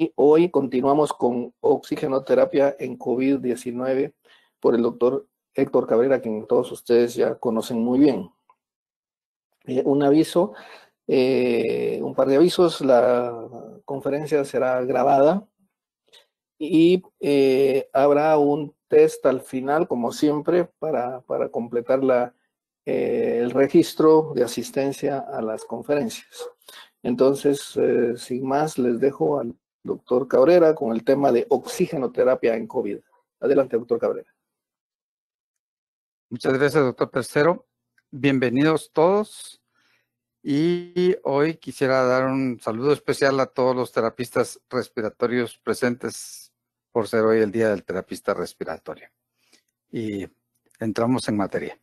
Y hoy continuamos con oxigenoterapia en COVID-19 por el doctor Héctor Cabrera, quien todos ustedes ya conocen muy bien. Eh, un aviso, eh, un par de avisos, la conferencia será grabada y eh, habrá un test al final, como siempre, para, para completar el registro de asistencia a las conferencias. Entonces, sin más, les dejo al doctor Cabrera con el tema de oxigenoterapia en COVID. Adelante, doctor Cabrera. Muchas gracias, doctor Tercero. Bienvenidos todos. Y hoy quisiera dar un saludo especial a todos los terapistas respiratorios presentes por ser hoy el Día del Terapista Respiratorio. Y entramos en materia.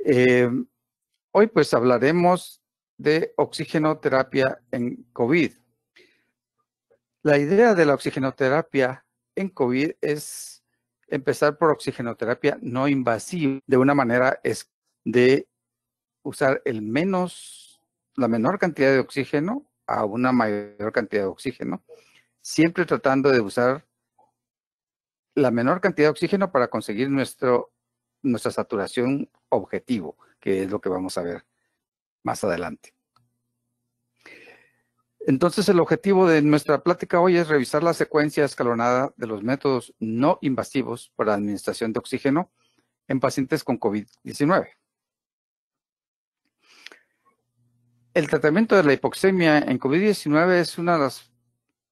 Eh, hoy pues hablaremos de oxigenoterapia en COVID. La idea de la oxigenoterapia en COVID es empezar por oxigenoterapia no invasiva, de una manera es de usar el menos, la menor cantidad de oxígeno a una mayor cantidad de oxígeno, siempre tratando de usar la menor cantidad de oxígeno para conseguir nuestro, nuestra saturación objetivo, que es lo que vamos a ver más adelante. Entonces, el objetivo de nuestra plática hoy es revisar la secuencia escalonada de los métodos no invasivos para administración de oxígeno en pacientes con COVID-19. El tratamiento de la hipoxemia en COVID-19 es una de las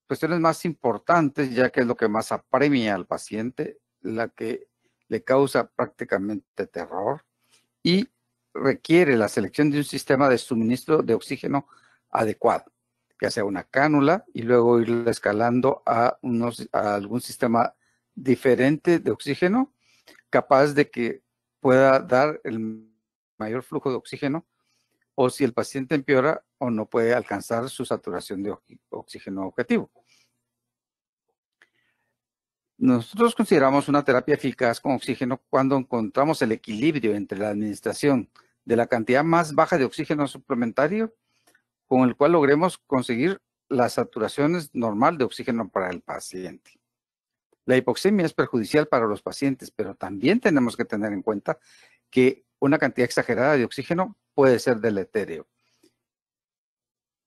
cuestiones más importantes, ya que es lo que más apremia al paciente, la que le causa prácticamente terror y requiere la selección de un sistema de suministro de oxígeno adecuado ya sea una cánula, y luego ir escalando a algún sistema diferente de oxígeno, capaz de que pueda dar el mayor flujo de oxígeno, o si el paciente empeora o no puede alcanzar su saturación de oxígeno objetivo. Nosotros consideramos una terapia eficaz con oxígeno cuando encontramos el equilibrio entre la administración de la cantidad más baja de oxígeno suplementario con el cual logremos conseguir las saturaciones normal de oxígeno para el paciente. La hipoxemia es perjudicial para los pacientes, pero también tenemos que tener en cuenta que una cantidad exagerada de oxígeno puede ser deleterio.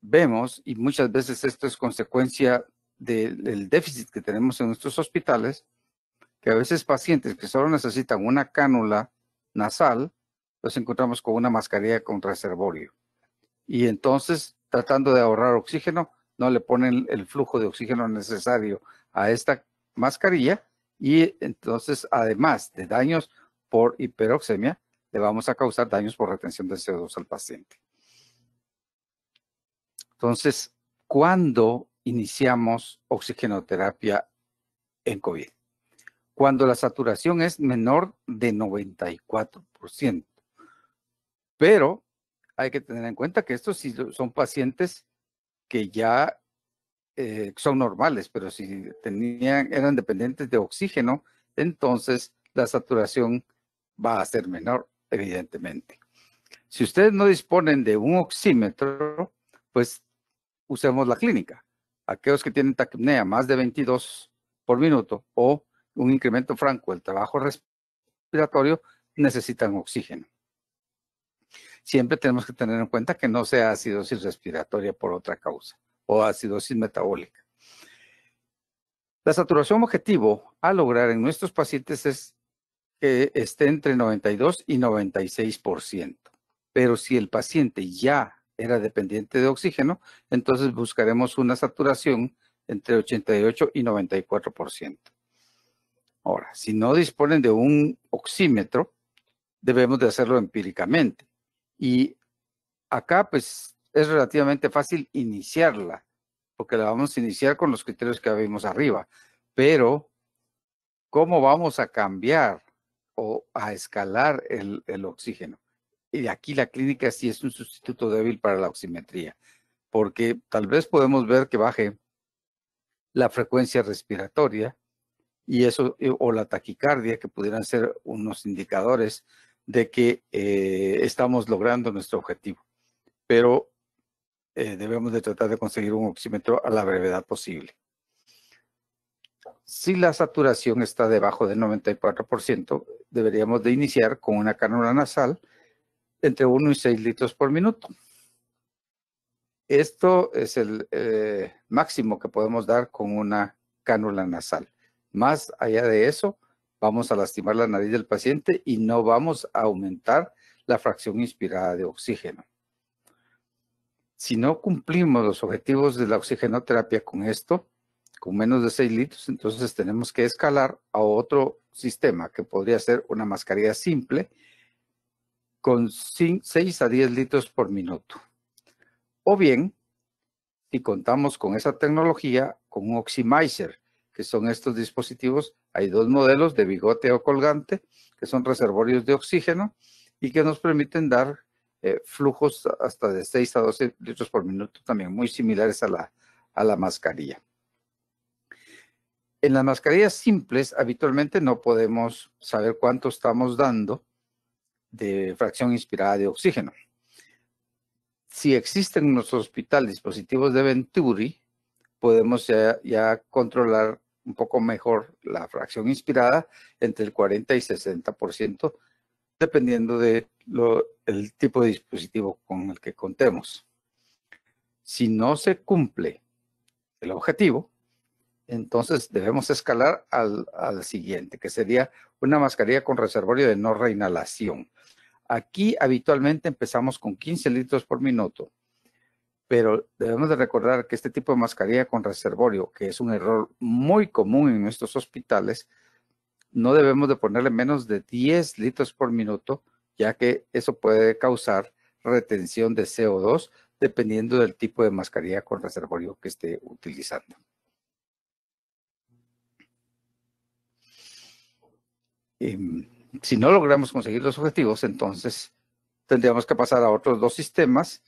Vemos, y muchas veces esto es consecuencia del, del déficit que tenemos en nuestros hospitales, que a veces pacientes que solo necesitan una cánula nasal, los encontramos con una mascarilla con reservorio y entonces tratando de ahorrar oxígeno, no le ponen el flujo de oxígeno necesario a esta mascarilla y entonces además de daños por hiperoxemia, le vamos a causar daños por retención de CO2 al paciente. Entonces, ¿cuándo iniciamos oxigenoterapia en COVID? Cuando la saturación es menor de 94%. Pero hay que tener en cuenta que estos sí son pacientes que ya eh, son normales, pero si tenían, eran dependientes de oxígeno, entonces la saturación va a ser menor, evidentemente. Si ustedes no disponen de un oxímetro, pues usemos la clínica. Aquellos que tienen taquipnea más de 22 por minuto o un incremento franco del trabajo respiratorio necesitan oxígeno siempre tenemos que tener en cuenta que no sea acidosis respiratoria por otra causa o acidosis metabólica. La saturación objetivo a lograr en nuestros pacientes es que esté entre 92 y 96%. Pero si el paciente ya era dependiente de oxígeno, entonces buscaremos una saturación entre 88 y 94%. Ahora, si no disponen de un oxímetro, debemos de hacerlo empíricamente. Y acá pues es relativamente fácil iniciarla, porque la vamos a iniciar con los criterios que vimos arriba. Pero, ¿cómo vamos a cambiar o a escalar el, oxígeno? Y aquí la clínica sí es un sustituto débil para la oximetría, porque tal vez podemos ver que baje la frecuencia respiratoria y eso, o la taquicardia, que pudieran ser unos indicadores de que eh, estamos logrando nuestro objetivo, pero eh, debemos de tratar de conseguir un oxímetro a la brevedad posible. Si la saturación está debajo del 94%, deberíamos de iniciar con una cánula nasal entre 1 y 6 litros por minuto. Esto es el eh, máximo que podemos dar con una cánula nasal. Más allá de eso, vamos a lastimar la nariz del paciente y no vamos a aumentar la fracción inspirada de oxígeno. Si no cumplimos los objetivos de la oxigenoterapia con esto, con menos de 6 litros, entonces tenemos que escalar a otro sistema que podría ser una mascarilla simple con 6 a 10 litros por minuto. O bien, si contamos con esa tecnología, con un oximizer, que son estos dispositivos hay dos modelos de bigote o colgante, que son reservorios de oxígeno y que nos permiten dar eh, flujos hasta de 6 a 12 litros por minuto, también muy similares a la, a la mascarilla. En las mascarillas simples, habitualmente no podemos saber cuánto estamos dando de fracción inspirada de oxígeno. Si existen en nuestro hospital dispositivos de Venturi, podemos ya controlar un poco mejor la fracción inspirada, entre el 40 y 60%, dependiendo del el tipo de dispositivo con el que contemos. Si no se cumple el objetivo, entonces debemos escalar al, al siguiente, que sería una mascarilla con reservorio de no reinhalación. Aquí habitualmente empezamos con 15 litros por minuto pero debemos de recordar que este tipo de mascarilla con reservorio, que es un error muy común en nuestros hospitales, no debemos de ponerle menos de 10 litros por minuto, ya que eso puede causar retención de CO2 dependiendo del tipo de mascarilla con reservorio que esté utilizando. Em, si no logramos conseguir los objetivos, entonces tendríamos que pasar a otros dos sistemas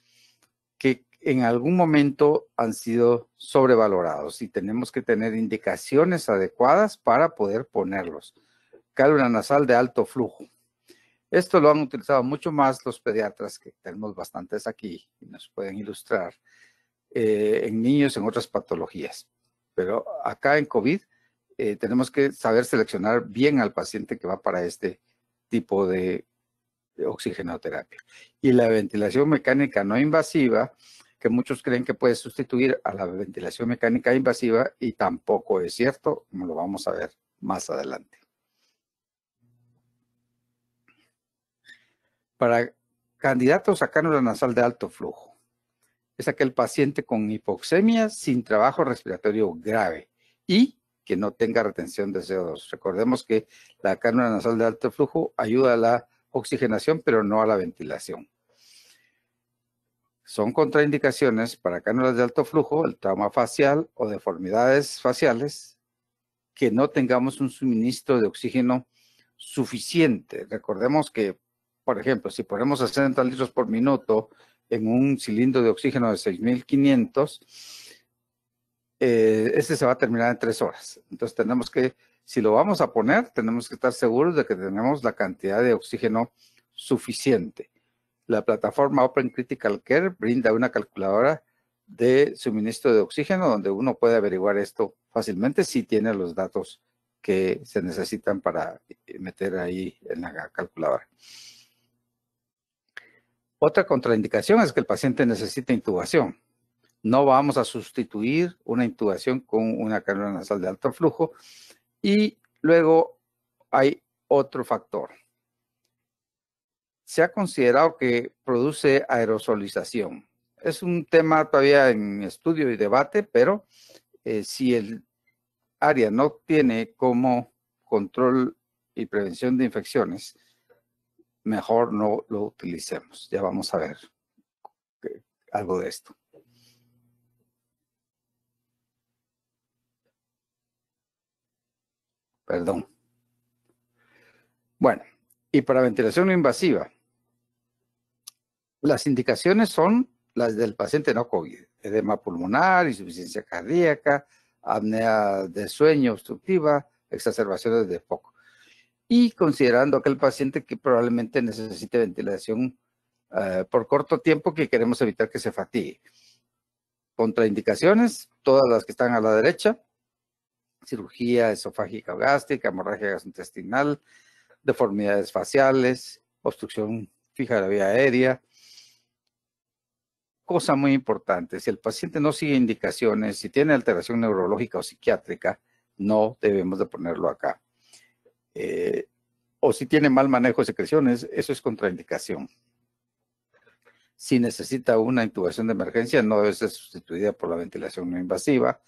que en algún momento han sido sobrevalorados y tenemos que tener indicaciones adecuadas para poder ponerlos. Cálula nasal de alto flujo. Esto lo han utilizado mucho más los pediatras, que tenemos bastantes aquí y nos pueden ilustrar, eh, en niños, en otras patologías. Pero acá en COVID eh, tenemos que saber seleccionar bien al paciente que va para este tipo de, de oxigenoterapia. Y la ventilación mecánica no invasiva, que muchos creen que puede sustituir a la ventilación mecánica invasiva y tampoco es cierto, como lo vamos a ver más adelante. Para candidatos a cánula nasal de alto flujo, es aquel paciente con hipoxemia sin trabajo respiratorio grave y que no tenga retención de CO2. Recordemos que la cánula nasal de alto flujo ayuda a la oxigenación, pero no a la ventilación son contraindicaciones para cánulas de alto flujo, el trauma facial o deformidades faciales, que no tengamos un suministro de oxígeno suficiente. Recordemos que, por ejemplo, si ponemos 60 litros por minuto en un cilindro de oxígeno de 6500, eh, este se va a terminar en tres horas. Entonces tenemos que, si lo vamos a poner, tenemos que estar seguros de que tenemos la cantidad de oxígeno suficiente. La plataforma Open Critical Care brinda una calculadora de suministro de oxígeno donde uno puede averiguar esto fácilmente si tiene los datos que se necesitan para eh, meter ahí en la calculadora. Otra contraindicación es que el paciente necesita intubación. No vamos a sustituir una intubación con una cánula nasal de alto flujo. Y luego hay otro factor se ha considerado que produce aerosolización. Es un tema todavía en estudio y debate, pero eh, si el área no tiene como control y prevención de infecciones, mejor no lo utilicemos. Ya vamos a ver algo de esto. Perdón. Bueno, y para ventilación invasiva, las indicaciones son las del paciente no COVID, edema pulmonar, insuficiencia cardíaca, apnea de sueño obstructiva, exacerbaciones de foco. Y considerando que el paciente que probablemente necesite ventilación eh, por corto tiempo que queremos evitar que se fatigue. Contraindicaciones, todas las que están a la derecha, cirugía esofágica o gástrica, hemorragia gastrointestinal, deformidades faciales, obstrucción fija de la vía aérea, cosa muy importante, si el paciente no sigue indicaciones, si tiene alteración neurológica o psiquiátrica, no debemos de ponerlo acá. Eh, o si tiene mal manejo de secreciones, eso es contraindicación. Si necesita una intubación de emergencia, no debe ser sustituida por la ventilación no invasiva.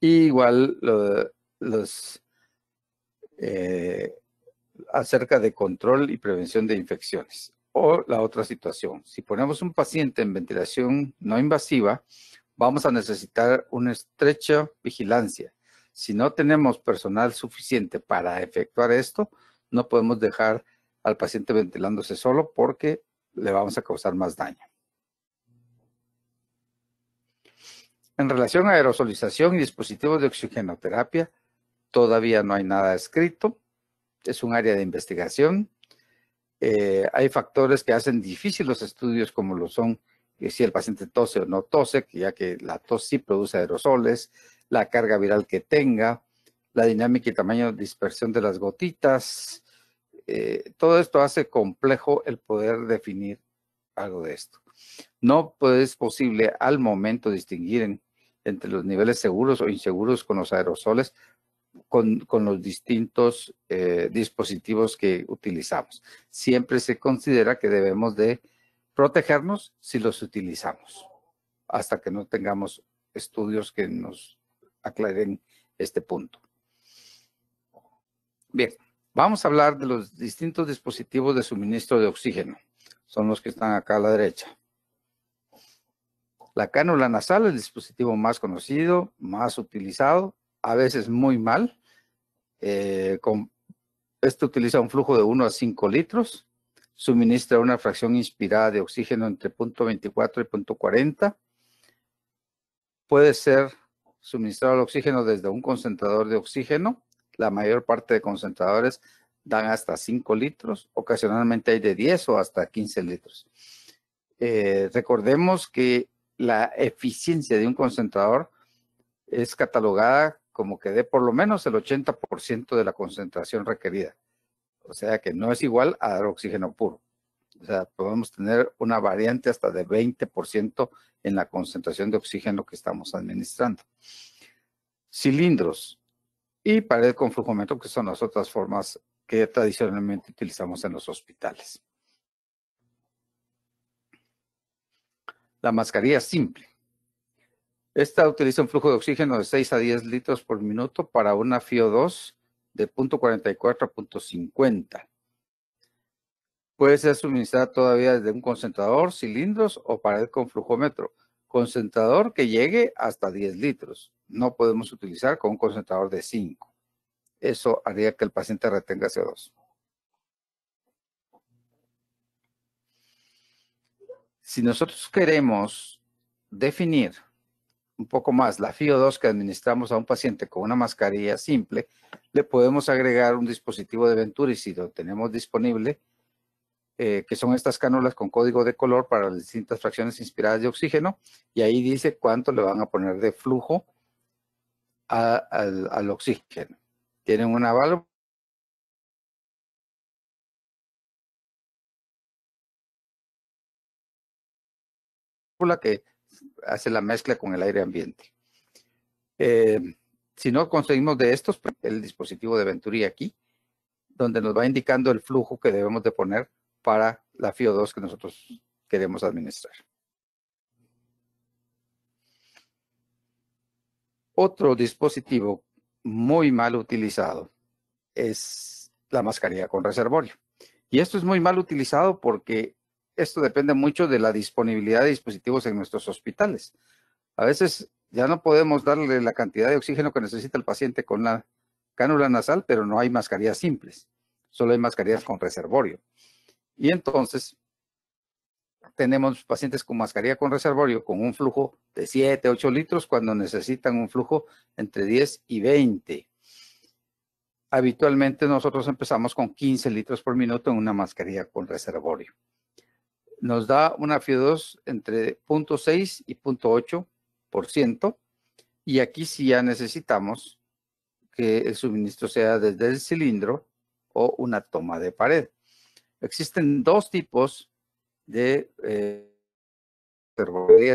igual los eh, acerca de control y prevención de infecciones o la otra situación. Si ponemos un paciente en ventilación no invasiva, vamos a necesitar una estrecha vigilancia. Si no tenemos personal suficiente para efectuar esto, no podemos dejar al paciente ventilándose solo porque le vamos a causar más daño. En relación a aerosolización y dispositivos de oxigenoterapia, todavía no hay nada escrito. Es un área de investigación eh, hay factores que hacen difícil los estudios, como lo son si el paciente tose o no tose, ya que la tos sí produce aerosoles, la carga viral que tenga, la dinámica y tamaño de dispersión de las gotitas. Eh, todo esto hace complejo el poder definir algo de esto. No es posible al momento distinguir entre los niveles seguros o inseguros con los aerosoles con, los distintos eh, dispositivos que utilizamos. Siempre se considera que debemos de protegernos si los utilizamos, hasta que no tengamos estudios que nos aclaren este punto. Bien, vamos a hablar de los distintos dispositivos de suministro de oxígeno. Son los que están acá a la derecha. La cánula nasal, el dispositivo más conocido, más utilizado, a veces muy mal. Eh, esto utiliza un flujo de 1 a 5 litros, suministra una fracción inspirada de oxígeno entre 0.24 y 0.40. Puede ser suministrado el oxígeno desde un concentrador de oxígeno. La mayor parte de concentradores dan hasta 5 litros, ocasionalmente hay de 10 o hasta 15 litros. Eh, recordemos que la eficiencia de un concentrador es catalogada como que dé por lo menos el 80% de la concentración requerida. O sea que no es igual a dar oxígeno puro. O sea, podemos tener una variante hasta de 20% en la concentración de oxígeno que estamos administrando. Cilindros y pared con flujomento, que son las otras formas que tradicionalmente utilizamos en los hospitales. La mascarilla simple. Esta utiliza un flujo de oxígeno de 6 a 10 litros por minuto para una FIO2 de 0.44 a 0.50. Puede ser suministrada todavía desde un concentrador, cilindros o pared con flujómetro. Concentrador que llegue hasta 10 litros. No podemos utilizar con un concentrador de 5. Eso haría que el paciente retenga CO2. Si nosotros queremos definir un poco más la FIO2 que administramos a un paciente con una mascarilla simple, le podemos agregar un dispositivo de Venturi si tenemos disponible, eh, que son estas cánulas con código de color para las distintas fracciones inspiradas de oxígeno, y ahí dice cuánto le van a poner de flujo al, al oxígeno. Tienen una válvula que hace la mezcla con el aire ambiente. Eh, si no conseguimos de estos, pues, el dispositivo de Venturi aquí, donde nos va indicando el flujo que debemos de poner para la FIO2 que nosotros queremos administrar. Otro dispositivo muy mal utilizado es la mascarilla con reservorio. Y esto es muy mal utilizado porque esto depende mucho de la disponibilidad de dispositivos en nuestros hospitales. A veces ya no podemos darle la cantidad de oxígeno que necesita el paciente con la cánula nasal, pero no hay mascarillas simples, solo hay mascarillas con reservorio. Y entonces tenemos pacientes con mascarilla con reservorio con un flujo de 7, 8 litros cuando necesitan un flujo entre 10 y 20. Habitualmente nosotros empezamos con 15 litros por minuto en una mascarilla con reservorio nos da una FIO2 entre 0.6 y 0.8%. Y aquí sí ya necesitamos que el suministro sea desde el cilindro o una toma de pared. Existen dos tipos de eh,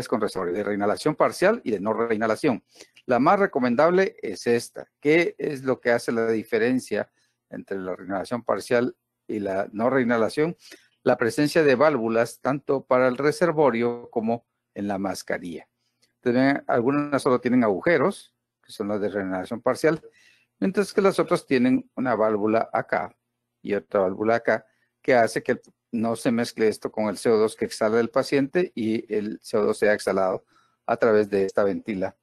con de reinalación parcial y de no reinalación La más recomendable es esta. ¿Qué es lo que hace la diferencia entre la reinalación parcial y la no reinhalación? la presencia de válvulas tanto para el reservorio como en la mascarilla. algunas solo tienen agujeros, que son las de reinalación parcial, mientras que las otras tienen una válvula acá y otra válvula acá, que hace que no se mezcle esto con el CO2 que exhala el paciente y el CO2 sea exhalado a través de esta ventila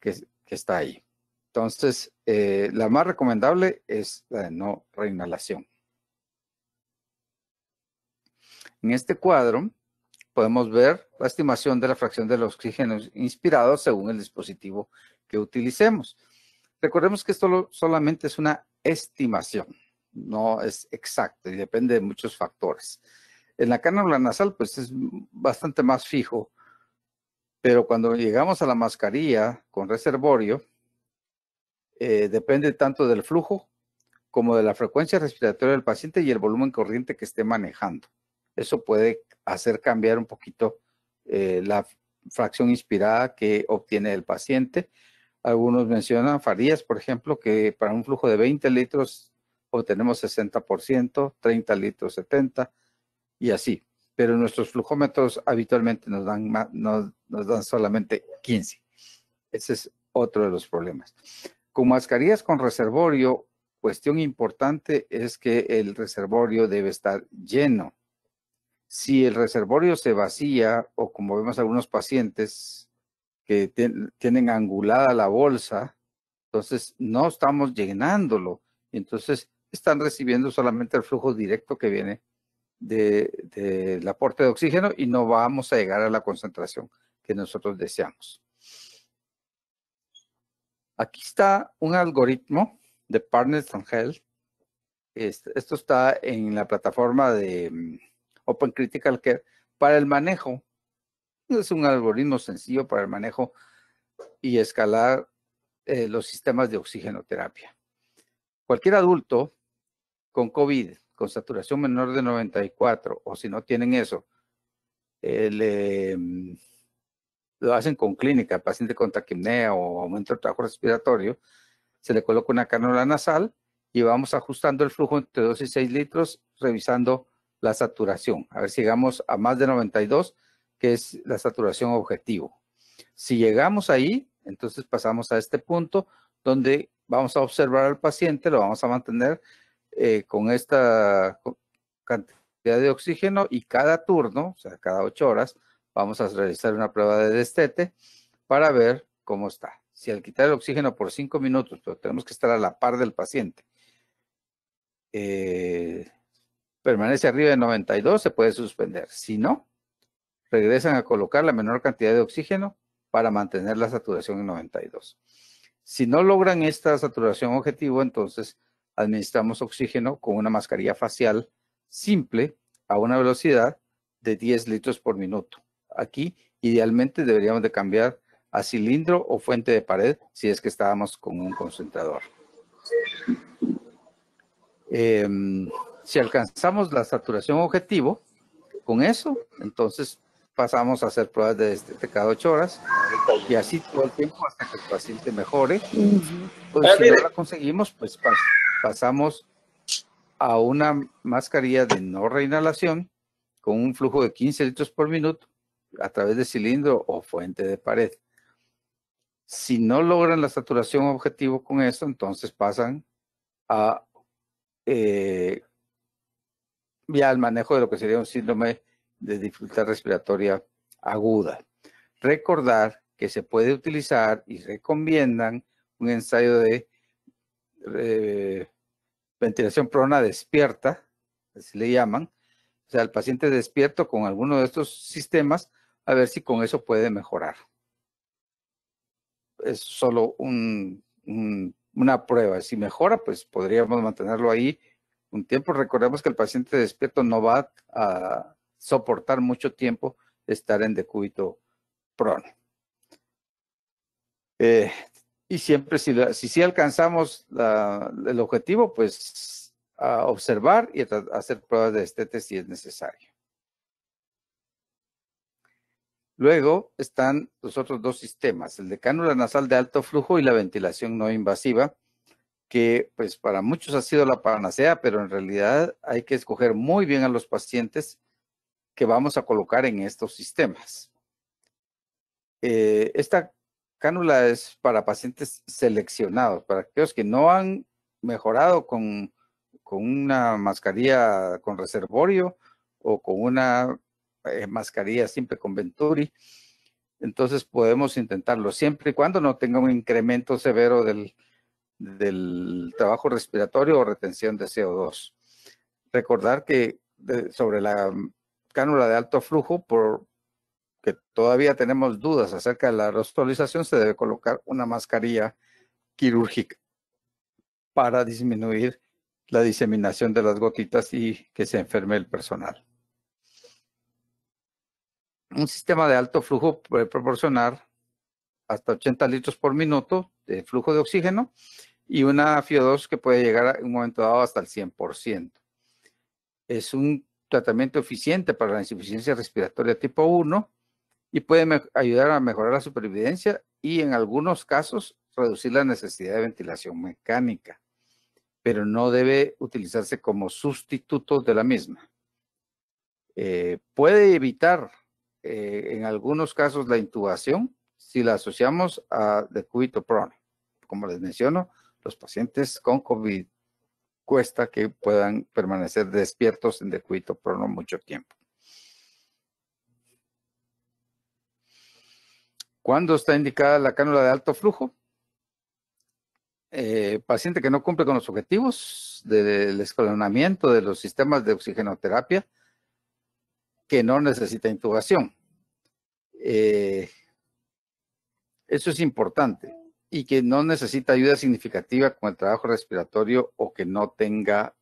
que, está ahí. Entonces, eh, la más recomendable es la de no reinhalación. En este cuadro podemos ver la estimación de la fracción del oxígeno inspirado según el dispositivo que utilicemos. Recordemos que esto solamente es una estimación, no es exacto y depende de muchos factores. En la cánula nasal, pues es bastante más fijo, pero cuando llegamos a la mascarilla con reservorio, eh, depende tanto del flujo como de la frecuencia respiratoria del paciente y el volumen corriente que esté manejando. Eso puede hacer cambiar un poquito eh, la fracción inspirada que obtiene el paciente. Algunos mencionan Farías, por ejemplo, que para un flujo de 20 litros obtenemos 60%, 30 litros 70 y así. Pero nuestros flujómetros habitualmente nos dan, nos dan solamente 15. Ese es otro de los problemas. Con mascarillas con reservorio, cuestión importante es que el reservorio debe estar lleno. Si el reservorio se vacía o como vemos algunos pacientes que tienen angulada la bolsa, entonces no estamos llenándolo. Entonces están recibiendo solamente el flujo directo que viene del aporte de oxígeno y no vamos a llegar a la concentración que nosotros deseamos. Aquí está un algoritmo de Partners Health. Este, esto está en la plataforma de mm, Open Critical Care para el manejo. Es un algoritmo sencillo para el manejo y escalar eh, los sistemas de oxigenoterapia. Cualquier adulto con COVID, con saturación menor de 94, o si no tienen eso, eh, mm, lo hacen con clínica, paciente con taquimnea o aumento del trabajo respiratorio, se le coloca una cánula nasal y vamos ajustando el flujo entre 2 y 6 litros, revisando la saturación. A ver si llegamos a más de 92, que es la saturación objetivo. Si llegamos ahí, entonces pasamos a este punto donde vamos a observar al paciente, lo vamos a mantener eh, con esta cantidad de oxígeno y cada turno, o sea, cada ocho horas, vamos a realizar una prueba de destete para ver cómo está. Si al quitar el oxígeno por cinco minutos, pero tenemos que estar a la par del paciente, eh, permanece arriba de 92, se puede suspender. Si no, regresan a colocar la menor cantidad de oxígeno para mantener la saturación en 92. Si no logran esta saturación objetivo, entonces administramos oxígeno con una mascarilla facial simple a una velocidad de 10 litros por minuto. Aquí, idealmente, deberíamos de cambiar a cilindro o fuente de pared si es que estábamos con un concentrador. Em, si alcanzamos la saturación objetivo con eso, entonces pasamos a hacer pruebas de este cada ocho horas y así todo el tiempo hasta que el paciente mejore. Pues, ah, si no la conseguimos, pues pasamos a una mascarilla de no reinhalación con un flujo de 15 litros por minuto a través de cilindro o fuente de pared. Si no logran la saturación objetivo con eso, entonces pasan a eh, ya al manejo de lo que sería un síndrome de dificultad respiratoria aguda. Recordar que se puede utilizar y recomiendan un ensayo de eh, ventilación prona despierta, así le llaman, o sea, el paciente despierto con alguno de estos sistemas, a ver si con eso puede mejorar. Es solo una prueba. Si mejora, pues podríamos mantenerlo ahí un tiempo. Recordemos que el paciente despierto no va a soportar mucho tiempo estar en decúbito prono. Eh, y siempre, si, si, alcanzamos el objetivo, pues observar y hacer pruebas de estética si es necesario. Luego están los otros dos sistemas, el de cánula nasal de alto flujo y la ventilación no invasiva que pues para muchos ha sido la panacea, pero en realidad hay que escoger muy bien a los pacientes que vamos a colocar en estos sistemas. Eh, esta cánula es para pacientes seleccionados, para aquellos que no han mejorado con, una mascarilla con reservorio o con una eh, mascarilla simple con Venturi. Entonces podemos intentarlo siempre y cuando no tenga un incremento severo del, del trabajo respiratorio o retención de CO2. Recordar que sobre la cánula de alto flujo, por que todavía tenemos dudas acerca de la rostolización, se debe colocar una mascarilla quirúrgica para disminuir la diseminación de las gotitas y que se enferme el personal. Un sistema de alto flujo puede proporcionar hasta 80 litros por minuto de flujo de oxígeno y una FIO2 que puede llegar en un momento dado hasta el 100%. Es un tratamiento eficiente para la insuficiencia respiratoria tipo 1 y puede ayudar a mejorar la supervivencia y en algunos casos reducir la necesidad de ventilación mecánica, pero no debe utilizarse como sustituto de la misma. Eh, puede evitar eh, en algunos casos la intubación si la asociamos a decúbito prono, Como les menciono, los pacientes con COVID cuesta que puedan permanecer despiertos en decúbito por no mucho tiempo. ¿Cuándo está indicada la cánula de alto flujo? Eh, paciente que no cumple con los objetivos del escalonamiento de los sistemas de oxigenoterapia, que no necesita intubación. Eh, eso es importante y que no necesita ayuda significativa con el trabajo respiratorio o que no tenga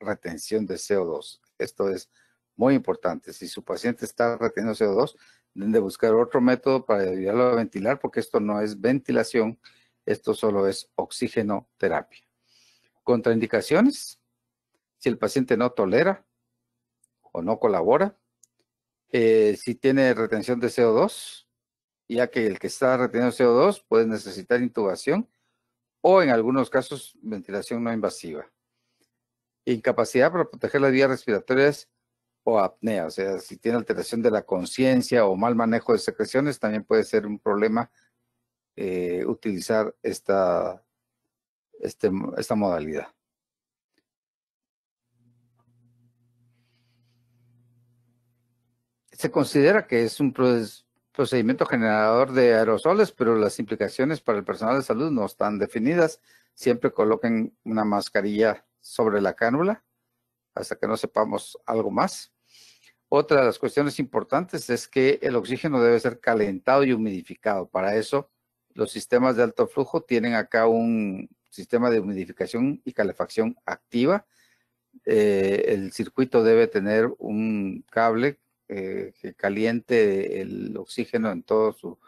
retención de CO2. Esto es muy importante. Si su paciente está reteniendo CO2, deben de buscar otro método para ayudarlo a ventilar porque esto no es ventilación, esto solo es terapia. Contraindicaciones, si el paciente no tolera o no colabora, eh, si tiene retención de CO2, ya que el que está reteniendo CO2 puede necesitar intubación o en algunos casos ventilación no invasiva. Incapacidad para proteger las vías respiratorias o apnea, o sea, si tiene alteración de la conciencia o mal manejo de secreciones, también puede ser un problema eh, utilizar esta, este, esta modalidad. Se considera que es un proceso procedimiento generador de aerosoles, pero las implicaciones para el personal de salud no están definidas. Siempre coloquen una mascarilla sobre la cánula hasta que no sepamos algo más. Otra de las cuestiones importantes es que el oxígeno debe ser calentado y humidificado. Para eso, los sistemas de alto flujo tienen acá un sistema de humidificación y calefacción activa. Eh, el circuito debe tener un cable eh, que caliente el oxígeno en todo su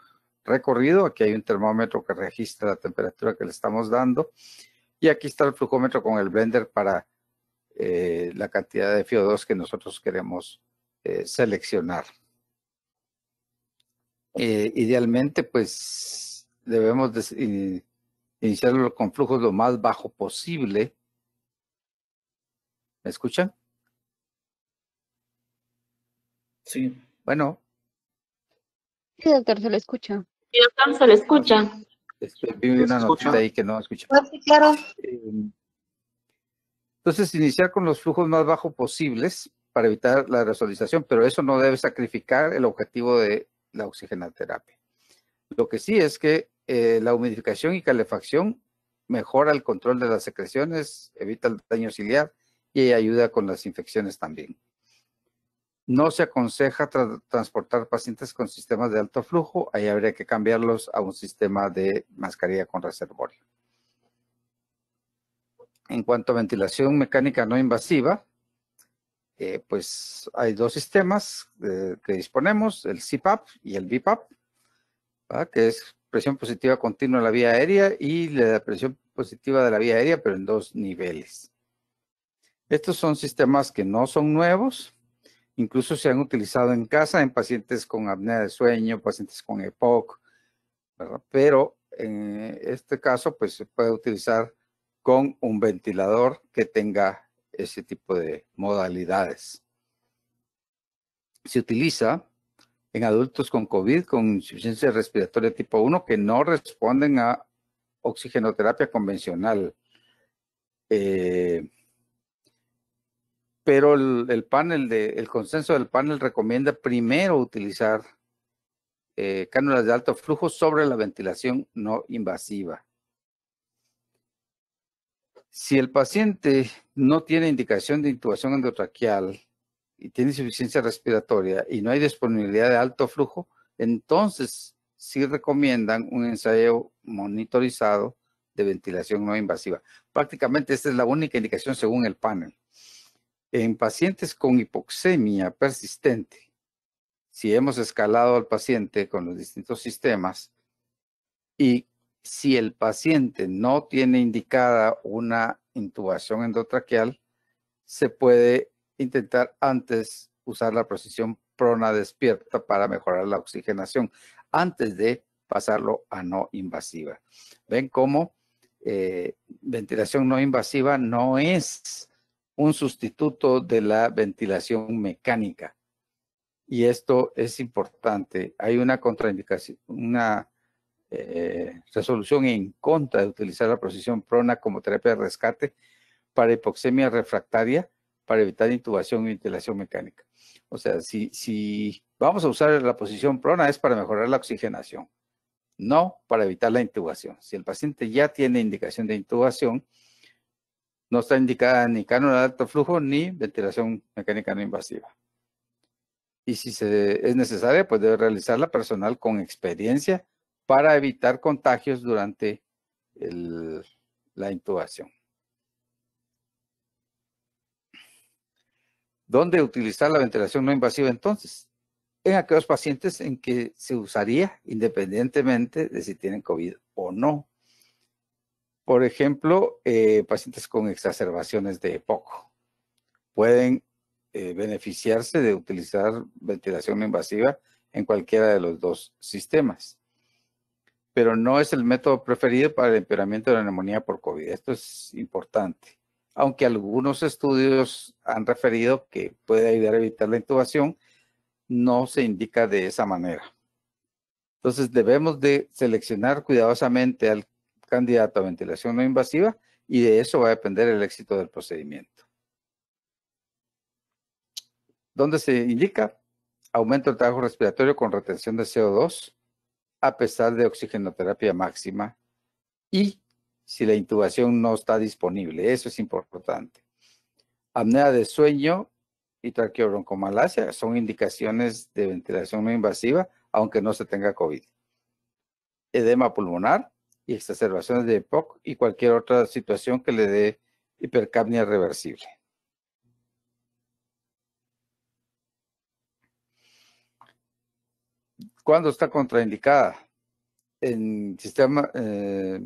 recorrido. Aquí hay un termómetro que registra la temperatura que le estamos dando. Y aquí está el flujómetro con el blender para eh, la cantidad de FIO2 que nosotros queremos eh, seleccionar. idealmente, pues debemos iniciarlo con flujos lo más bajo posible. ¿Me escuchan? Sí. Bueno. Sí, doctor, se lo escucha. Sí, doctor, se escucha. Este, una noticia ahí que no ah, claro. Em, entonces, iniciar con los flujos más bajos posibles para evitar la resolización, pero eso no debe sacrificar el objetivo de la oxigenoterapia. Lo que sí es que eh, la humidificación y calefacción mejora el control de las secreciones, evita el daño ciliar y ayuda con las infecciones también. No se aconseja transportar pacientes con sistemas de alto flujo, ahí habría que cambiarlos a un sistema de mascarilla con reservorio. En cuanto a ventilación mecánica no invasiva, eh, pues hay dos sistemas eh, que disponemos, el CPAP y el BiPAP, que es presión positiva continua en la vía aérea y la presión positiva de la vía aérea, pero en dos niveles. Estos son sistemas que no son nuevos, Incluso se han utilizado en casa en pacientes con apnea de sueño, pacientes con EPOC, Pero en eh, este caso, pues se puede utilizar con un ventilador que tenga ese tipo de modalidades. Se utiliza en adultos con COVID, con insuficiencia respiratoria tipo 1, que no responden a oxigenoterapia convencional. Eh, pero el, panel el consenso del panel recomienda primero utilizar eh, cánulas de alto flujo sobre la ventilación no invasiva. Si el paciente no tiene indicación de intubación endotraqueal y tiene insuficiencia respiratoria y no hay disponibilidad de alto flujo, entonces sí recomiendan un ensayo monitorizado de ventilación no invasiva. Prácticamente esta es la única indicación según el panel en pacientes con hipoxemia persistente, si hemos escalado al paciente con los distintos sistemas y si el paciente no tiene indicada una intubación endotraqueal, se puede intentar antes usar la precisión prona despierta para mejorar la oxigenación antes de pasarlo a no invasiva. Ven cómo eh, ventilación no invasiva no es un sustituto de la ventilación mecánica. Y esto es importante. Hay una contraindicación, una eh, resolución en contra de utilizar la posición prona como terapia de rescate para hipoxemia refractaria para evitar intubación y ventilación mecánica. O sea, si, si vamos a usar la posición prona es para mejorar la oxigenación, no para evitar la intubación. Si el paciente ya tiene indicación de intubación, no está indicada ni cánula de alto flujo ni ventilación mecánica no invasiva. Y si es necesaria, pues debe realizarla personal con experiencia para evitar contagios durante la intubación. ¿Dónde utilizar la ventilación no invasiva entonces? En aquellos pacientes en que se usaría independientemente de si tienen COVID o no. Por ejemplo, eh, pacientes con exacerbaciones de EPOC pueden eh, beneficiarse de utilizar ventilación invasiva en cualquiera de los dos sistemas. Pero no es el método preferido para el empeoramiento de la neumonía por COVID. Esto es importante. Aunque algunos estudios han referido que puede ayudar a evitar la intubación, no se indica de esa manera. Entonces debemos de seleccionar cuidadosamente al candidato a ventilación no invasiva y de eso va a depender el éxito del procedimiento. ¿Dónde se indica? Aumento del trabajo respiratorio con retención de CO2 a pesar de oxigenoterapia máxima y si la intubación no está disponible. Eso es importante. Apnea de sueño y traqueobroncomalacia son indicaciones de ventilación no invasiva, aunque no se tenga COVID. Edema pulmonar, y exacerbaciones de EPOC y cualquier otra situación que le dé hipercapnia reversible. ¿Cuándo está contraindicada? En sistema, eh,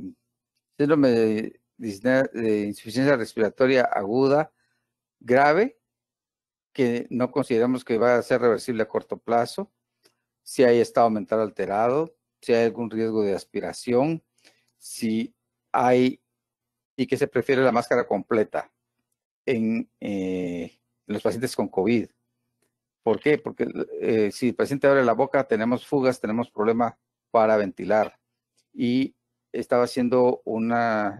síndrome de insuficiencia respiratoria aguda grave, que no consideramos que va a ser reversible a corto plazo, si hay estado mental alterado, si hay algún riesgo de aspiración, si hay y que se prefiere la máscara completa en, eh, los pacientes con COVID. ¿Por qué? Porque eh, si el paciente abre la boca, tenemos fugas, tenemos problema para ventilar. Y estaba haciendo un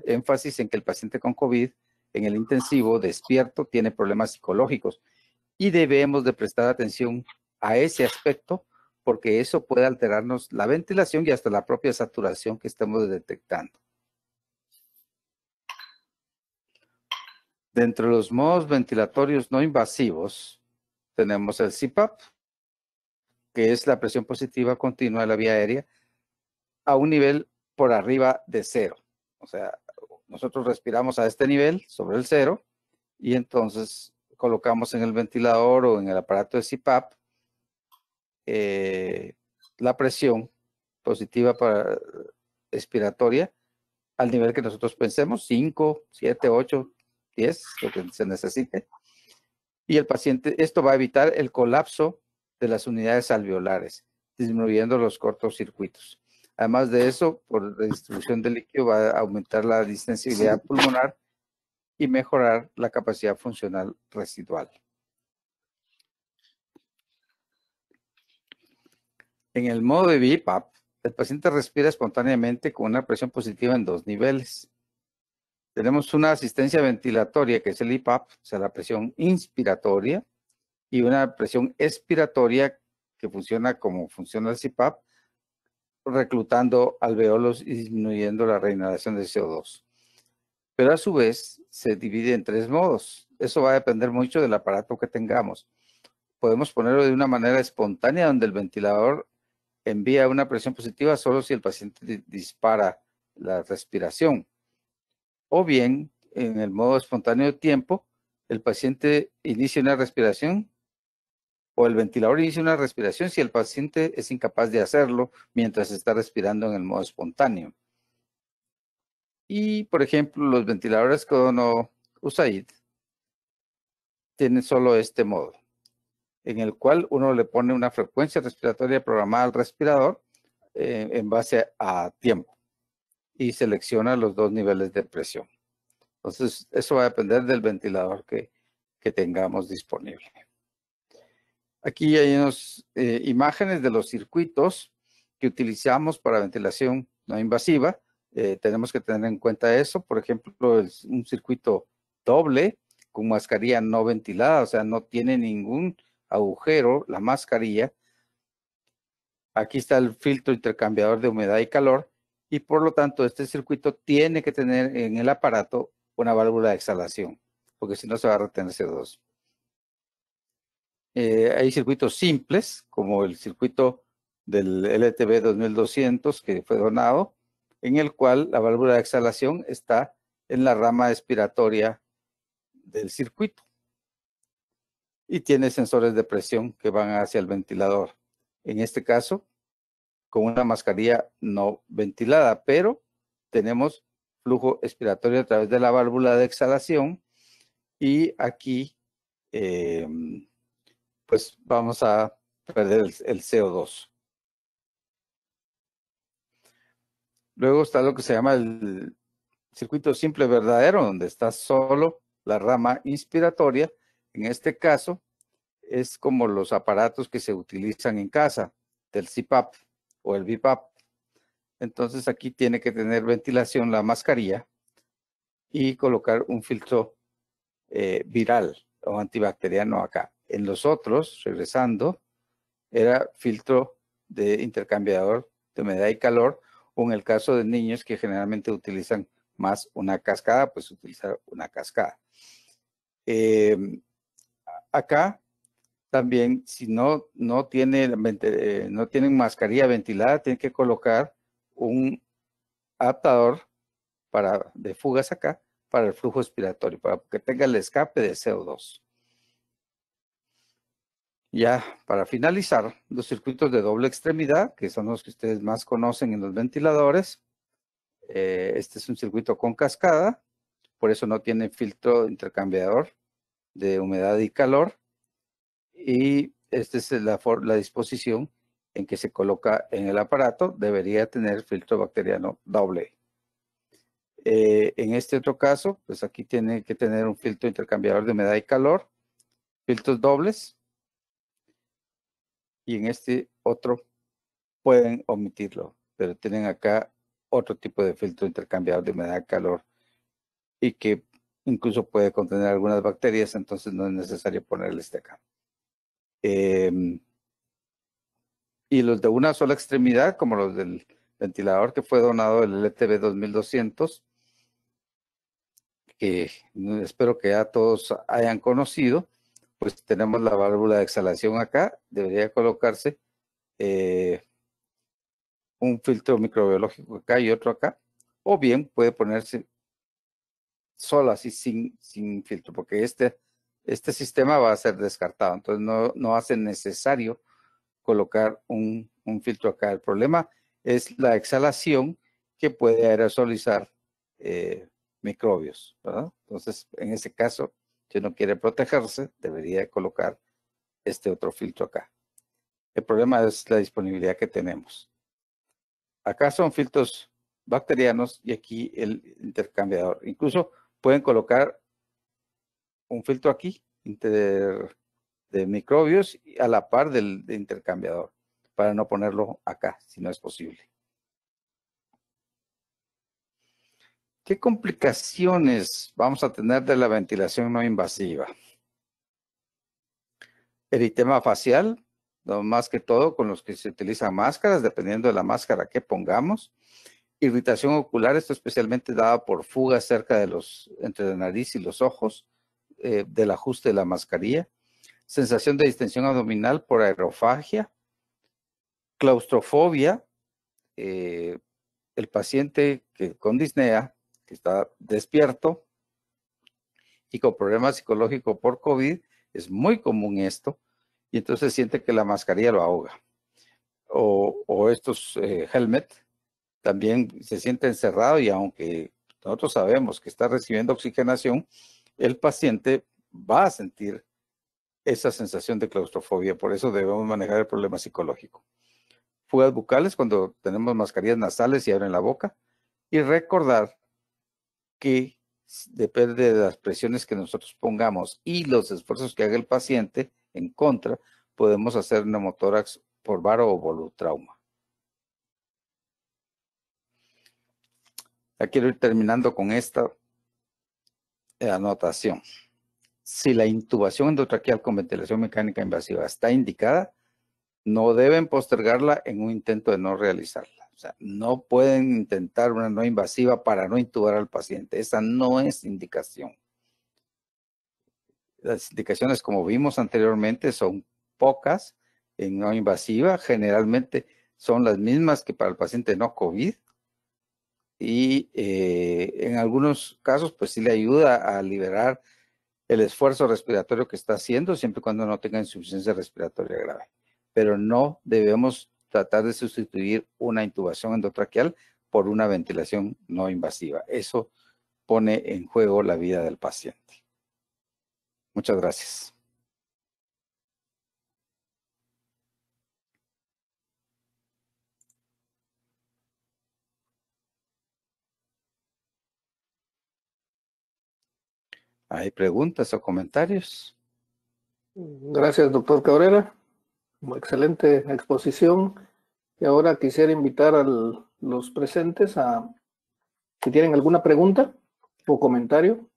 énfasis en que el paciente con COVID en el intensivo despierto tiene problemas psicológicos y debemos de prestar atención a ese aspecto porque eso puede alterarnos la ventilación y hasta la propia saturación que estamos detectando. Dentro de los modos ventilatorios no invasivos, tenemos el CPAP, que es la presión positiva continua de la vía aérea, a un nivel por arriba de cero. O sea, nosotros respiramos a este nivel, sobre el cero, y entonces colocamos en el ventilador o en el aparato de CPAP eh, la presión positiva para respiratoria al nivel que nosotros pensemos, 5, 7, 8, 10, lo que se necesite. Y el paciente, esto va a evitar el colapso de las unidades alveolares, disminuyendo los cortocircuitos. Además de eso, por la distribución de líquido va a aumentar la distensibilidad pulmonar y mejorar la capacidad funcional residual. En el modo de BIPAP, el paciente respira espontáneamente con una presión positiva en dos niveles. Tenemos una asistencia ventilatoria, que es el IPAP, o sea, la presión inspiratoria, y una presión expiratoria que funciona como funciona el CPAP, reclutando alveolos y disminuyendo la reinhalación de CO2. Pero a su vez se divide en tres modos. Eso va a depender mucho del aparato que tengamos. Podemos ponerlo de una manera espontánea donde el ventilador envía una presión positiva solo si el paciente dispara la respiración. O bien, en el modo espontáneo de tiempo, el paciente inicia una respiración o el ventilador inicia una respiración si el paciente es incapaz de hacerlo mientras está respirando en el modo espontáneo. Y, por ejemplo, los ventiladores con USAID tienen solo este modo en el cual uno le pone una frecuencia respiratoria programada al respirador eh, en base a tiempo y selecciona los dos niveles de presión. Entonces, eso va a depender del ventilador que, que tengamos disponible. Aquí hay unas eh, imágenes de los circuitos que utilizamos para ventilación no invasiva. Eh, tenemos que tener en cuenta eso. Por ejemplo, es un circuito doble con mascarilla no ventilada, o sea, no tiene ningún agujero, la mascarilla. Aquí está el filtro intercambiador de humedad y calor y por lo tanto este circuito tiene que tener en el aparato una válvula de exhalación, porque si no se va a retener CO2. Eh, hay circuitos simples, como el circuito del LTB 2200 que fue donado, en el cual la válvula de exhalación está en la rama expiratoria del circuito y tiene sensores de presión que van hacia el ventilador. En este caso, con una mascarilla no ventilada, pero tenemos flujo expiratorio a través de la válvula de exhalación y aquí eh, pues vamos a perder el, CO2. Luego está lo que se llama el circuito simple verdadero, donde está solo la rama inspiratoria en este caso, es como los aparatos que se utilizan en casa, del CPAP o el BIPAP. Entonces aquí tiene que tener ventilación la mascarilla y colocar un filtro eh, viral o antibacteriano acá. En los otros, regresando, era filtro de intercambiador de humedad y calor, o en el caso de niños que generalmente utilizan más una cascada, pues utilizar una cascada. Em, acá también, si no, no, tiene, no tienen mascarilla ventilada, tienen que colocar un adaptador para, de fugas acá para el flujo respiratorio, para que tenga el escape de CO2. Ya, para finalizar, los circuitos de doble extremidad, que son los que ustedes más conocen en los ventiladores. Eh, este es un circuito con cascada, por eso no tiene filtro intercambiador de humedad y calor. Y esta es la, disposición en que se coloca en el aparato. Debería tener filtro bacteriano doble. Eh, en este otro caso, pues aquí tiene que tener un filtro intercambiador de humedad y calor, filtros dobles. Y en este otro pueden omitirlo, pero tienen acá otro tipo de filtro intercambiador de humedad y calor y que incluso puede contener algunas bacterias, entonces no es necesario ponerle este acá. Em, y los de una sola extremidad, como los del ventilador que fue donado, el LTB 2200, que espero que ya todos hayan conocido, pues tenemos la válvula de exhalación acá, debería colocarse eh, un filtro microbiológico acá y otro acá, o bien puede ponerse solo, así sin, sin filtro, porque este, este sistema va a ser descartado. Entonces, no, hace necesario colocar un, filtro acá. El problema es la exhalación que puede aerosolizar eh, microbios. ¿verdad? Entonces, en ese caso, si uno quiere protegerse, debería colocar este otro filtro acá. El problema es la disponibilidad que tenemos. Acá son filtros bacterianos y aquí el intercambiador. Incluso pueden colocar un filtro aquí de microbios a la par del intercambiador para no ponerlo acá si no es posible. ¿Qué complicaciones vamos a tener de la ventilación no invasiva? El Eritema facial, más que todo con los que se utilizan máscaras, dependiendo de la máscara que pongamos. Irritación ocular, esto especialmente dada por fugas cerca de los, entre la nariz y los ojos, eh, del ajuste de la mascarilla. Sensación de distensión abdominal por aerofagia. Claustrofobia. Eh, el paciente que, con disnea, que está despierto y con problemas psicológicos por COVID, es muy común esto, y entonces siente que la mascarilla lo ahoga. O, estos eh, helmets también se siente encerrado y aunque nosotros sabemos que está recibiendo oxigenación, el paciente va a sentir esa sensación de claustrofobia. Por eso debemos manejar el problema psicológico. Fugas bucales cuando tenemos mascarillas nasales y abren la boca. Y recordar que depende de las presiones que nosotros pongamos y los esfuerzos que haga el paciente en contra, podemos hacer neumotórax por varo o volutrauma. Ya quiero ir terminando con esta eh, anotación. Si la intubación endotraqueal con ventilación mecánica invasiva está indicada, no deben postergarla en un intento de no realizarla. O sea, no pueden intentar una no invasiva para no intubar al paciente. Esa no es indicación. Las indicaciones, como vimos anteriormente, son pocas en no invasiva. Generalmente son las mismas que para el paciente no COVID y eh, en algunos casos pues sí le ayuda a liberar el esfuerzo respiratorio que está haciendo siempre y cuando no tenga insuficiencia respiratoria grave. Pero no debemos tratar de sustituir una intubación endotraqueal por una ventilación no invasiva. Eso pone en juego la vida del paciente. Muchas gracias. ¿Hay preguntas o comentarios? Mm, gracias, doctor Cabrera. Excelente exposición. Y ahora quisiera invitar a los presentes a si tienen alguna pregunta o comentario.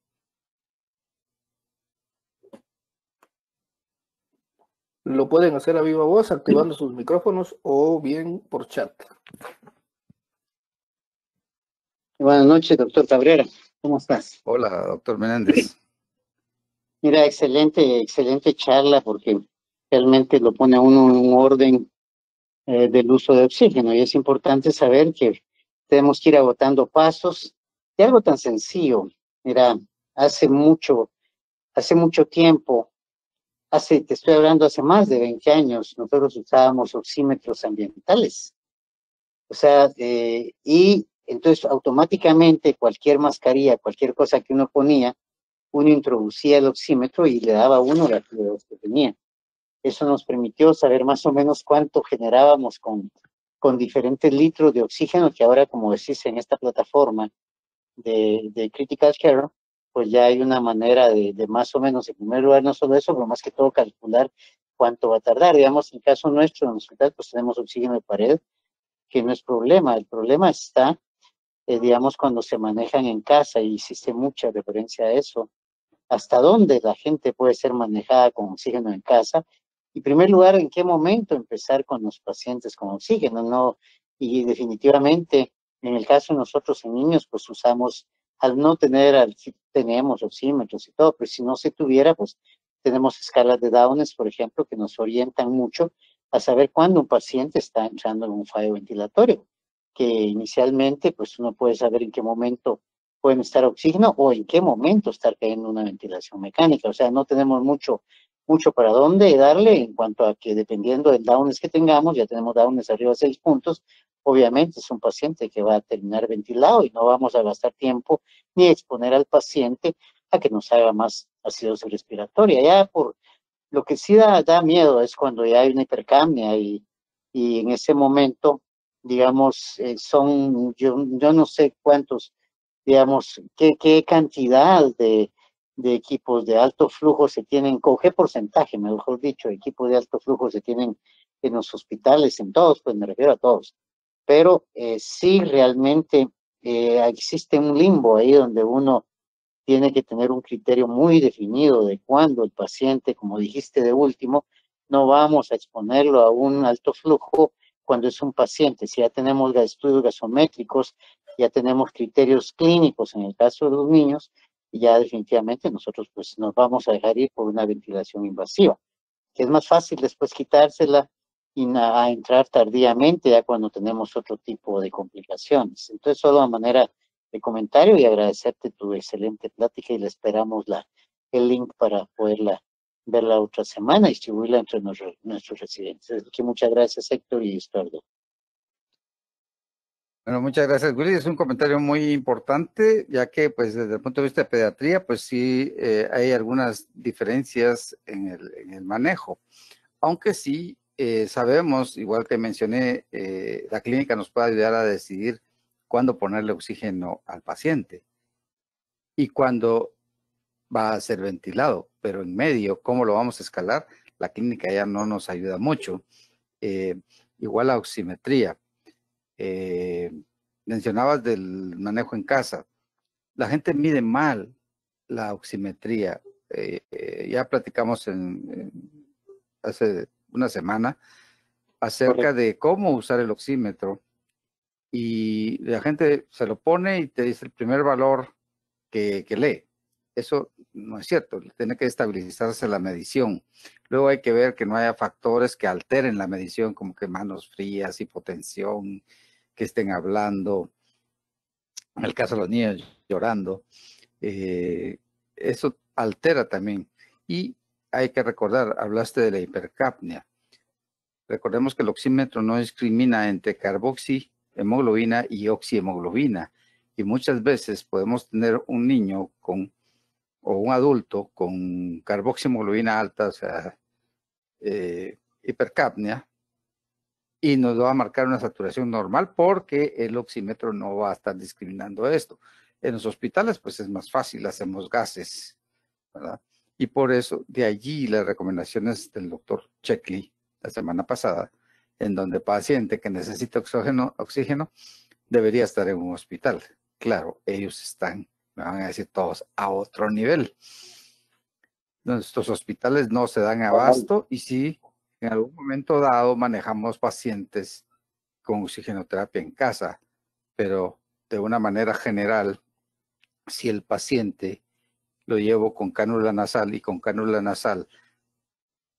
Lo pueden hacer a viva voz activando sus micrófonos o bien por chat. Buenas noches, doctor Cabrera. ¿Cómo estás? Hola, doctor Menéndez. Mira, excelente, excelente charla porque realmente lo pone a uno en un orden eh, del uso de oxígeno y es importante saber que tenemos que ir agotando pasos de algo tan sencillo. Mira, hace mucho, hace mucho tiempo, hace, te estoy hablando hace más de 20 años, nosotros usábamos oxímetros ambientales. O sea, eh, y entonces automáticamente cualquier mascarilla, cualquier cosa que uno ponía, uno introducía el oxímetro y le daba uno de los que tenía. Eso nos permitió saber más o menos cuánto generábamos con, con diferentes litros de oxígeno que ahora, como decís, en esta plataforma de, Critical Care, pues ya hay una manera de, más o menos, en primer lugar, no solo eso, pero más que todo calcular cuánto va a tardar. Digamos, en caso nuestro, en el hospital, pues tenemos oxígeno de pared, que no es problema. El problema está, eh, digamos, cuando se manejan en casa, y hiciste mucha referencia a eso, hasta dónde la gente puede ser manejada con oxígeno en casa. Y en primer lugar, en qué momento empezar con los pacientes con oxígeno, ¿no? Y definitivamente, en el caso de nosotros en niños, pues usamos, al no tener, al, tenemos oxímetros y todo, pero si no se tuviera, pues tenemos escalas de Downes, por ejemplo, que nos orientan mucho a saber cuándo un paciente está entrando en un fallo ventilatorio, que inicialmente, pues uno puede saber en qué momento pueden estar oxígeno o en qué momento estar cayendo una ventilación mecánica. O sea, no tenemos mucho, mucho para dónde darle en cuanto a que dependiendo del downes que tengamos, ya tenemos downes arriba de seis puntos, obviamente es un paciente que va a terminar ventilado y no vamos a gastar tiempo ni exponer al paciente a que nos haga más acidosis respiratoria. Ya por lo que sí da, da miedo es cuando ya hay una hipercambia y, y en ese momento, digamos, eh, son, yo, yo no sé cuántos digamos, qué, qué cantidad de, de, equipos de alto flujo se tienen, con qué porcentaje, mejor dicho, de equipos de alto flujo se tienen en los hospitales, en todos, pues me refiero a todos. Pero eh, sí realmente eh, existe un limbo ahí donde uno tiene que tener un criterio muy definido de cuándo el paciente, como dijiste de último, no vamos a exponerlo a un alto flujo cuando es un paciente. Si ya tenemos estudios gasométricos, ya tenemos criterios clínicos en el caso de los niños, y ya definitivamente nosotros pues nos vamos a dejar ir por una ventilación invasiva, que es más fácil después quitársela y a entrar tardíamente ya cuando tenemos otro tipo de complicaciones. Entonces, solo a manera de comentario y agradecerte tu excelente plática y le esperamos la, el link para poderla ver la otra semana y distribuirla entre nuestros, residentes. que muchas gracias Héctor y Estuardo. Bueno, muchas gracias, Willy. Es un comentario muy importante, ya que, pues, desde el punto de vista de pediatría, pues sí eh, hay algunas diferencias en el, en el manejo. Aunque sí eh, sabemos, igual que mencioné, eh, la clínica nos puede ayudar a decidir cuándo ponerle oxígeno al paciente y cuándo va a ser ventilado. Pero en medio, cómo lo vamos a escalar, la clínica ya no nos ayuda mucho. igual la oximetría eh, mencionabas del manejo en casa. La gente mide mal la oximetría. Eh, eh ya platicamos en, hace una semana acerca de cómo usar el oxímetro y la gente se lo pone y te dice el primer valor que, que lee. Eso no es cierto, tiene que estabilizarse la medición. Luego hay que ver que no haya factores que alteren la medición, como que manos frías, hipotensión, que estén hablando, en el caso de los niños llorando, eh, eso altera también. Y hay que recordar, hablaste de la hipercapnia. Recordemos que el oxímetro no discrimina entre hemoglobina y oxihemoglobina. Y muchas veces podemos tener un niño con o un adulto con carboxihemoglobina alta, o sea, eh, hipercapnia, y nos va a marcar una saturación normal porque el oxímetro no va a estar discriminando esto. En los hospitales, pues es más fácil, hacemos gases, ¿verdad? Y por eso, de allí las recomendaciones del doctor Checkley la semana pasada, en donde paciente que necesita oxígeno, oxígeno debería estar en un hospital. Claro, ellos están, me van a decir todos, a otro nivel. Nuestros hospitales no se dan abasto y sí en algún momento dado manejamos pacientes con oxigenoterapia en casa, pero de una manera general, si el paciente lo llevo con cánula nasal y con cánula nasal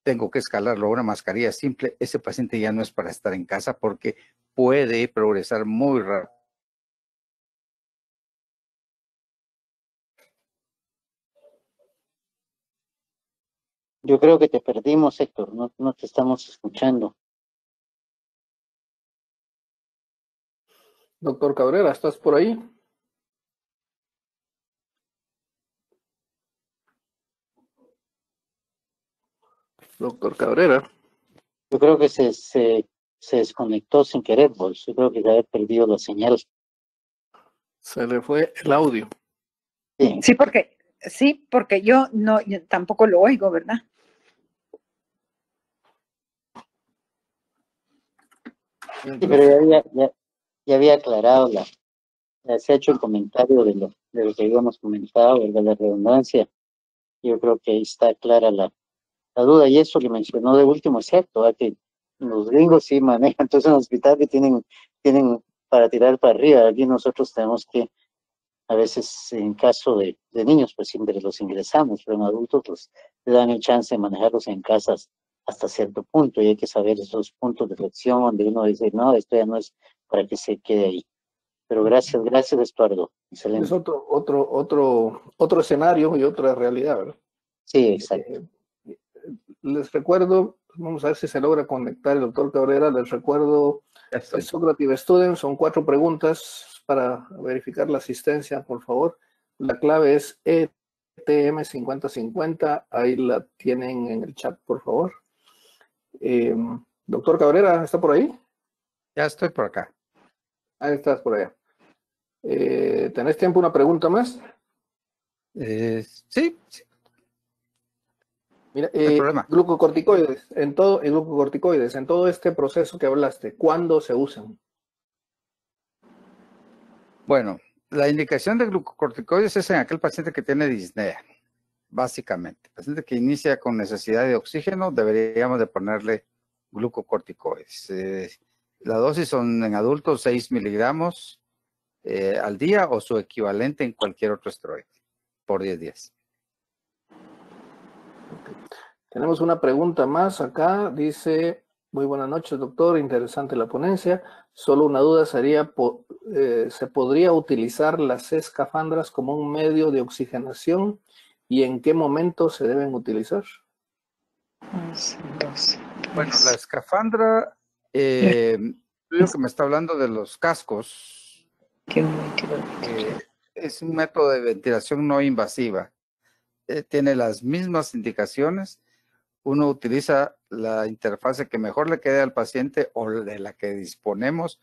tengo que escalarlo a una mascarilla simple, ese paciente ya no es para estar en casa porque puede progresar muy rápido Yo creo que te perdimos, Héctor, no, no te estamos escuchando. Doctor Cabrera, ¿estás por ahí? Doctor Cabrera. Yo creo que se, se, desconectó sin querer, Bols. Pues, yo creo que ya he perdido la señal. Se le fue el audio. Sí, porque sí, porque yo no tampoco lo oigo, ¿verdad? Pero ya había, ya, ya había aclarado, la, ha hecho el comentario de lo, de lo que habíamos comentado, de la redundancia. Yo creo que ahí está clara la, duda. Y eso que mencionó de último es cierto, que los gringos sí manejan, entonces en hospital que tienen, tienen para tirar para arriba. Aquí nosotros tenemos que, a veces en caso de, de niños, pues siempre los ingresamos, pero en adultos pues, dan el chance de manejarlos en casas hasta cierto punto y hay que saber esos puntos de flexión donde uno dice, no, esto ya no es para que se quede ahí. Pero gracias, gracias, Estuardo. Excelente. Es otro, otro, otro, otro escenario y otra realidad, ¿verdad? Sí, exacto. Eh, les recuerdo, vamos a ver si se logra conectar el doctor Cabrera, les recuerdo, Socrative Student, son cuatro preguntas para verificar la asistencia, por favor. La clave es ETM5050, ahí la tienen en el chat, por favor. Eh, doctor Cabrera, ¿está por ahí? Ya estoy por acá. Ahí estás por allá. Eh, ¿Tenés tiempo una pregunta más? Eh, sí, sí. Mira, eh, glucocorticoides, en todo, eh, glucocorticoides, en todo este proceso que hablaste, ¿cuándo se usan? Bueno, la indicación de glucocorticoides es en aquel paciente que tiene disnea básicamente. paciente que inicia con necesidad de oxígeno, deberíamos de ponerle glucocorticoides. Eh, la dosis son en adultos 6 miligramos eh, al día o su equivalente en cualquier otro esteroide por 10 días. Tenemos una pregunta más acá. Dice, muy buenas noches, doctor. Interesante la ponencia. Solo una duda sería, eh, ¿se podría utilizar las escafandras como un medio de oxigenación? y en qué momento se deben utilizar. Bueno, la escafandra, eh, lo eh. que me está hablando de los cascos, eh, es un método de ventilación no invasiva. Eh, tiene las mismas indicaciones. Uno utiliza la interfase que mejor le quede al paciente o de la que disponemos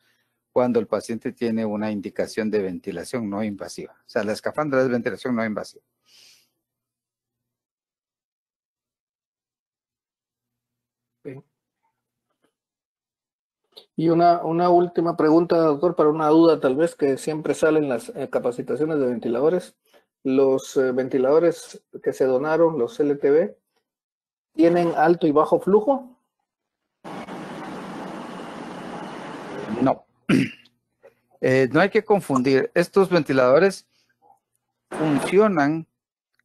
cuando el paciente tiene una indicación de ventilación no invasiva. O sea, la escafandra es ventilación no invasiva. Y una, última pregunta, doctor, para una duda tal vez que siempre salen las eh, capacitaciones de ventiladores. Los eh, ventiladores que se donaron, los LTV, ¿tienen alto y bajo flujo? No. Eh, no hay que confundir. Estos ventiladores funcionan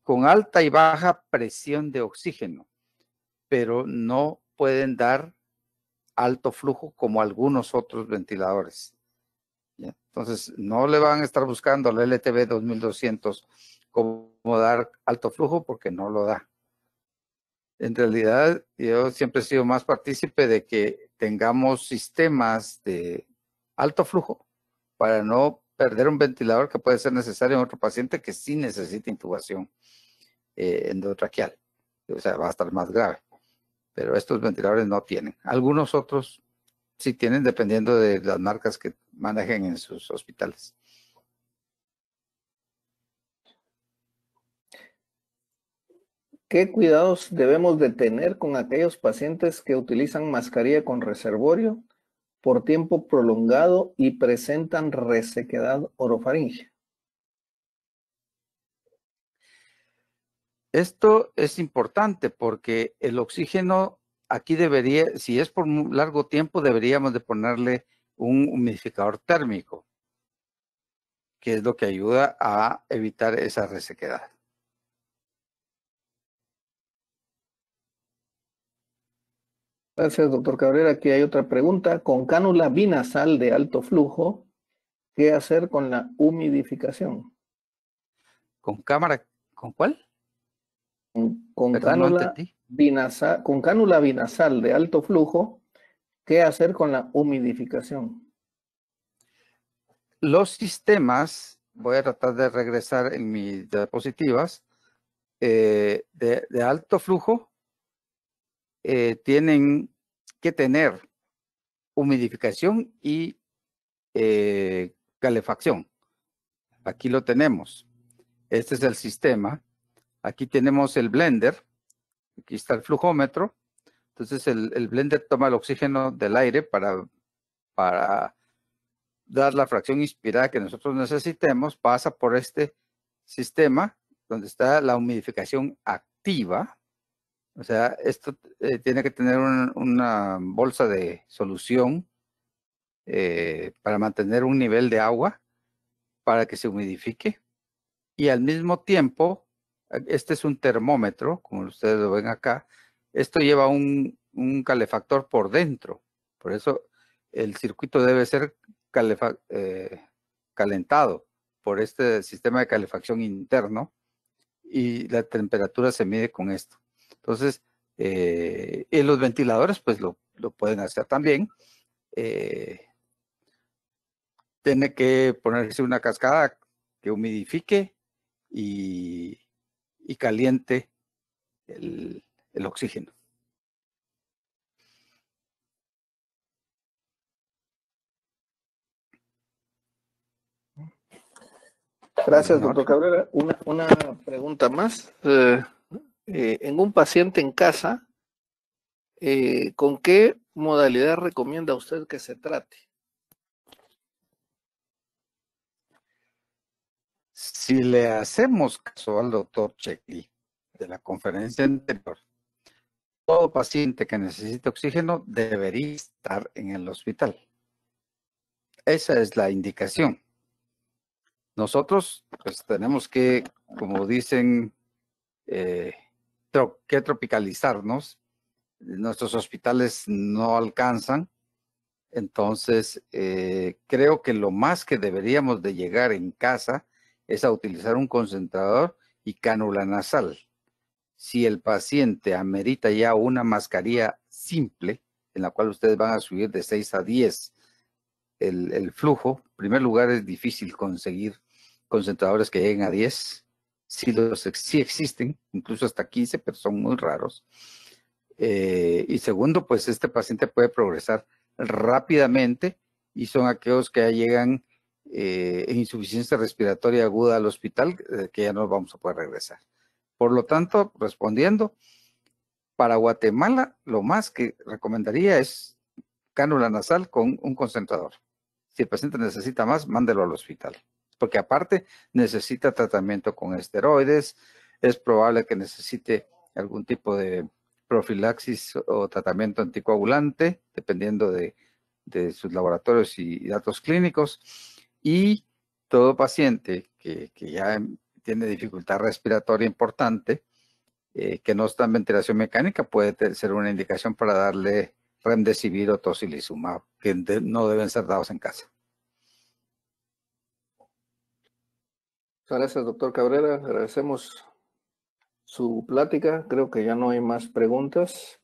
con alta y baja presión de oxígeno, pero no pueden dar alto flujo como algunos otros ventiladores. Entonces, no le van a estar buscando al LTV 2200 como dar alto flujo porque no lo da. En realidad, yo siempre he sido más partícipe de que tengamos sistemas de alto flujo para no perder un ventilador que puede ser necesario en otro paciente que sí necesita intubación endotraquial. Eh, endotraqueal. O sea, va a estar más grave pero estos ventiladores no tienen. Algunos otros sí tienen, dependiendo de las marcas que manejen en sus hospitales. ¿Qué cuidados debemos de tener con aquellos pacientes que utilizan mascarilla con reservorio por tiempo prolongado y presentan resequedad orofaríngea Esto es importante porque el oxígeno aquí debería, si es por un largo tiempo, deberíamos de ponerle un humidificador térmico, que es lo que ayuda a evitar esa resequedad. Gracias, doctor Cabrera. Aquí hay otra pregunta. Con cánula binasal de alto flujo, ¿qué hacer con la humidificación? ¿Con cámara? ¿Con cuál? con, cánula, binasal, con cánula de alto flujo, ¿qué hacer con la humidificación? Los sistemas, voy a tratar de regresar en mis diapositivas, eh, de, alto flujo eh, tienen que tener humidificación y eh, calefacción. Aquí lo tenemos. Este es el sistema Aquí tenemos el blender, aquí está el flujómetro. Entonces el, blender toma el oxígeno del aire para, dar la fracción inspirada que nosotros necesitemos, pasa por este sistema donde está la humidificación activa. O sea, esto eh, tiene que tener una bolsa de solución eh, para mantener un nivel de agua para que se humidifique. Y al mismo tiempo este es un termómetro, como ustedes lo ven acá. Esto lleva un, calefactor por dentro. Por eso el circuito debe ser eh, calentado por este sistema de calefacción interno y la temperatura se mide con esto. Entonces, en eh, los ventiladores pues lo, pueden hacer también. Eh, tiene que ponerse una cascada que humidifique y y caliente el, oxígeno. Gracias, doctor Cabrera. Una, pregunta más. Eh, eh, en un paciente en casa, eh, ¿con qué modalidad recomienda usted que se trate? Si le hacemos caso al doctor Checkley de la conferencia anterior, todo paciente que necesite oxígeno debería estar en el hospital. Esa es la indicación. Nosotros pues tenemos que, como dicen, eh, que tropicalizarnos. Nuestros hospitales no alcanzan. Entonces, eh, creo que lo más que deberíamos de llegar en casa es a utilizar un concentrador y cánula nasal. Si el paciente amerita ya una mascarilla simple, en la cual ustedes van a subir de 6 a 10 el, flujo, en primer lugar es difícil conseguir concentradores que lleguen a 10. si los, existen, incluso hasta 15, pero son muy raros. Eh, y segundo, pues este paciente puede progresar rápidamente y son aquellos que ya llegan eh, insuficiencia respiratoria aguda al hospital, eh, que ya no vamos a poder regresar. Por lo tanto, respondiendo, para Guatemala lo más que recomendaría es cánula nasal con un concentrador. Si el paciente necesita más, mándelo al hospital, porque aparte necesita tratamiento con esteroides, es probable que necesite algún tipo de profilaxis o tratamiento anticoagulante, dependiendo de sus laboratorios y datos clínicos y todo paciente que, que ya tiene dificultad respiratoria importante, eh, que no está en ventilación mecánica, puede ser una indicación para darle remdesivir o tocilizumab, que no deben ser dados en casa. Muchas gracias, doctor Cabrera. Agradecemos su plática. Creo que ya no hay más preguntas.